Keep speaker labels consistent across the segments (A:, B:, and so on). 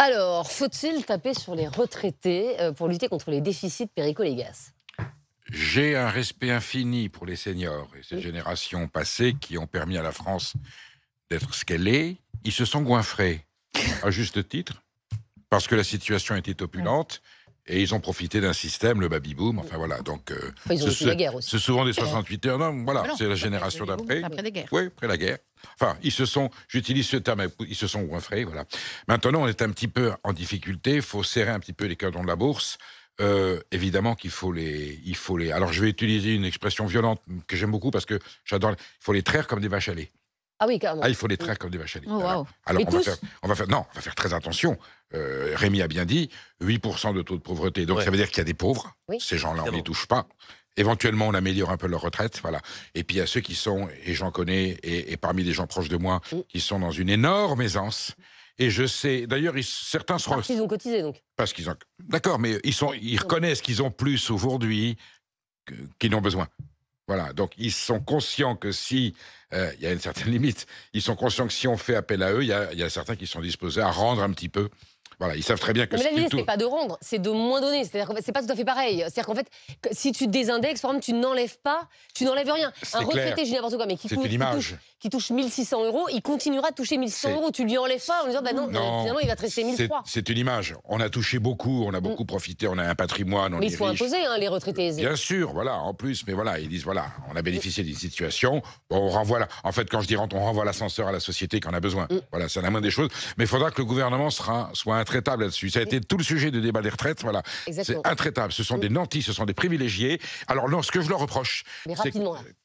A: Alors, faut-il taper sur les retraités euh, pour lutter contre les déficits péricolégas
B: J'ai un respect infini pour les seniors et ces générations passées qui ont permis à la France d'être ce qu'elle est. Ils se sont goinfrés, à juste titre, parce que la situation était opulente et ils ont profité d'un système, le baby-boom. Enfin voilà. Donc, euh, ils ont la guerre aussi. C'est souvent des 68 heures. Non, voilà, c'est la génération d'après. Après la guerre. Oui, après la guerre. Enfin, ils se sont, j'utilise ce terme, ils se sont goinfrés, voilà. Maintenant, on est un petit peu en difficulté. Il faut serrer un petit peu les cordons de la bourse. Euh, évidemment qu'il faut les, il faut les. Alors, je vais utiliser une expression violente que j'aime beaucoup parce que j'adore. Il faut les traire comme des vaches à lait.
A: Ah oui, carrément. Ah, il faut les traire comme des vaches oh, à Alors,
B: on va, faire, non, on va faire très attention. Euh, Rémi a bien dit 8% de taux de pauvreté. Donc, ça veut dire qu'il y a des pauvres. Ces gens-là, on ne les touche pas. Éventuellement, on améliore un peu leur retraite, voilà. Et puis il y a ceux qui sont, et j'en connais, et, parmi les gens proches de moi, mm. qui sont dans une énorme aisance. Et je sais, d'ailleurs, certains seront. Parce qu'ils ont cotisé, donc. Parce qu'ils ont. D'accord, mais ils sont, ils mm. reconnaissent qu'ils ont plus aujourd'hui qu'ils n'ont besoin. Voilà, donc ils sont conscients que si, euh, il y a une certaine limite, ils sont conscients que si on fait appel à eux, il y a certains qui sont disposés à rendre un petit peu voilà, ils savent très bien que. Mais mais l'idée, c'est pas de
A: rendre, c'est de moins donner. C'est-à-dire c'est pas tout à fait pareil. C'est-à-dire qu'en fait, si tu désindexes, par exemple, tu n'enlèves pas, tu n'enlèves rien. Un retraité, je dis n'importe quoi, mais qui, touche, qui touche 1600 euros, il continuera de toucher 1600 euros. Tu lui enlèves pas en disant, bah non, euh, finalement, il va te rester 1300.
B: C'est une image. On a touché beaucoup, on a beaucoup mm. profité, on a un patrimoine. On mais il faut imposer,
A: hein, les retraités Bien
B: sûr, voilà, en plus. Mais voilà, ils disent, voilà, on a bénéficié d'une situation. on renvoie En fait, quand je dis rentre, on renvoie l'ascenseur à la société qui en a besoin. Mm. Voilà, c'est la main des choses. Mais il faudra que le gouvernement sera, soit intraitable là Ça a été tout le sujet du débat des retraites. Voilà. C'est intraitable. Ce sont des nantis, ce sont des privilégiés. Alors non, ce que je leur reproche, c'est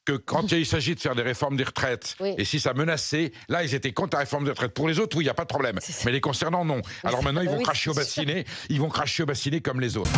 B: que, quand il s'agit de faire des réformes des retraites, et si ça menaçait, là, ils étaient contre la réforme des retraites. Pour les autres, oui, il n'y a pas de problème. Mais les concernant, non. Alors maintenant, ils vont cracher au bassinet. Ils vont cracher au bassinet comme les autres.